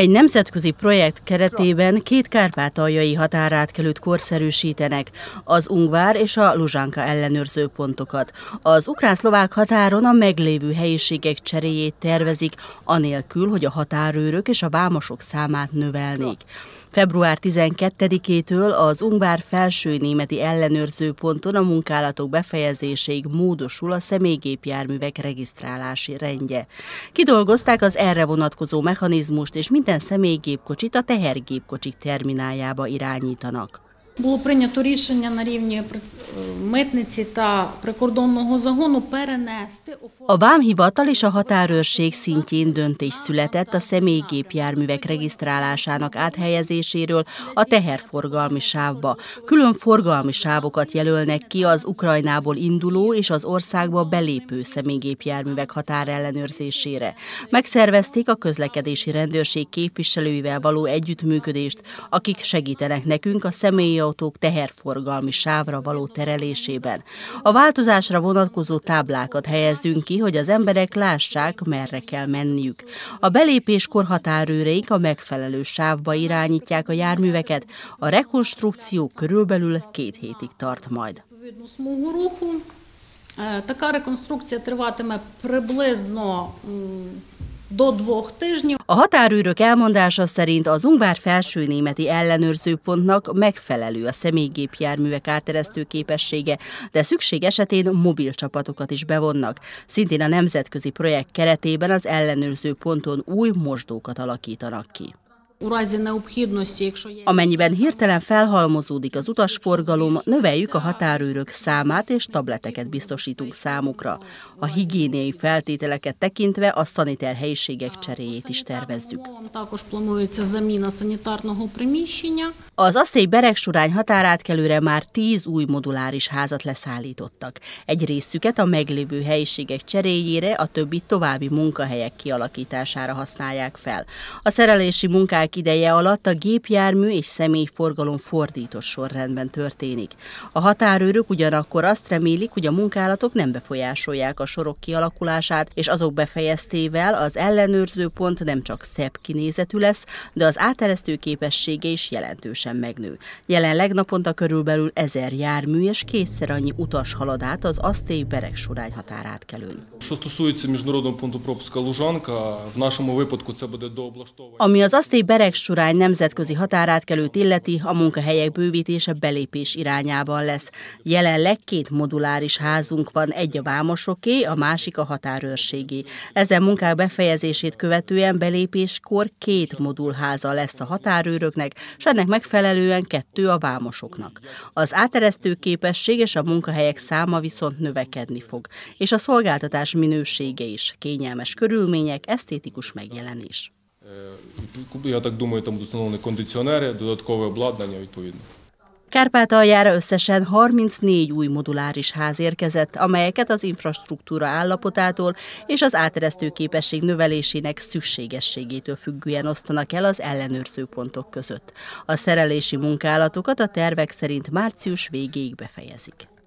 Egy nemzetközi projekt keretében két kárpátaljai határátkelőt korszerűsítenek, az Ungvár és a Luzsánka ellenőrző pontokat. Az ukrán-szlovák határon a meglévő helyiségek cseréjét tervezik, anélkül, hogy a határőrök és a vámosok számát növelnék. Február 12-től az Ungvár felső németi ellenőrző ponton a munkálatok befejezéséig módosul a személygépjárművek regisztrálási rendje. Kidolgozták az erre vonatkozó mechanizmust, és minden személygépkocsit a tehergépkocsik termináljába irányítanak. Було прийнято рішення на рівні митниці та прикордонного загону перенести A vámhivatal és a határőrség szintjén döntés született a személygépjárművek regisztrálásának áthelyezéséről a teherforgalmi sávba. Külön forgalmi sávokat jelölnek ki az Ukrajnából induló és az országba belépő személygépjárművek határellenőrzésére. Megszervezték a közlekedési rendőrség képviselőivel való együttműködést, akik segítenek nekünk a személyi teherautók teherforgalmi sávra való terelésében. A változásra vonatkozó táblákat helyezzünk ki, hogy az emberek lássák, merre kell menniük. A belépéskor határőreik a megfelelő sávba irányítják a járműveket, a rekonstrukció körülbelül két hétig tart majd. Э, така реконструкція триватиме приблизно до двох тижнів. A határőrök elmondása szerint az Ungvár felső németi ellenőrzőpontnak megfelelő a személygépjárművek áteresztő képessége, de szükség esetén mobil csapatokat is bevonnak. Szintén a nemzetközi projekt keretében az ellenőrző ponton új mosdókat alakítanak ki. Amennyiben hirtelen felhalmozódik az utasforgalom, növeljük a határőrök számát és tableteket biztosítunk számukra. A higiéniai feltételeket tekintve a szaniter helyiségek cseréjét is tervezzük. Az asztély Beregsurány határátkelőre már tíz új moduláris házat leszállítottak. Egy részüket a meglévő helyiségek cseréjére, a többi további munkahelyek kialakítására használják fel. A szerelési munkák évek ideje alatt a gépjármű és személyforgalom fordított sorrendben történik. A határőrök ugyanakkor azt remélik, hogy a munkálatok nem befolyásolják a sorok kialakulását, és azok befejeztével az ellenőrző pont nem csak szebb kinézetű lesz, de az áteresztő képessége is jelentősen megnő. Jelenleg naponta körülbelül ezer jármű és kétszer annyi utas halad át az asztély Beregsorány határátkelőn. Ami az asztély bereg nemzetközi határátkelőt illeti, a munkahelyek bővítése belépés irányában lesz. Jelenleg két moduláris házunk van, egy a vámosoké, a másik a határőrségi. Ezen munkák befejezését követően belépéskor két modulháza lesz a határőröknek, és ennek megfelelően kettő a vámosoknak. Az áteresztő képesség és a munkahelyek száma viszont növekedni fog, és a szolgáltatás minősége is, kényelmes körülmények, esztétikus megjelenés. Я так думаю, там встановлені кондиціонери, додаткове обладнання відповідно. Kárpátaljára összesen 34 új moduláris ház érkezett, amelyeket az infrastruktúra állapotától és az áteresztő képesség növelésének szükségességétől függően osztanak el az ellenőrző pontok között. A szerelési munkálatokat a tervek szerint március végéig befejezik.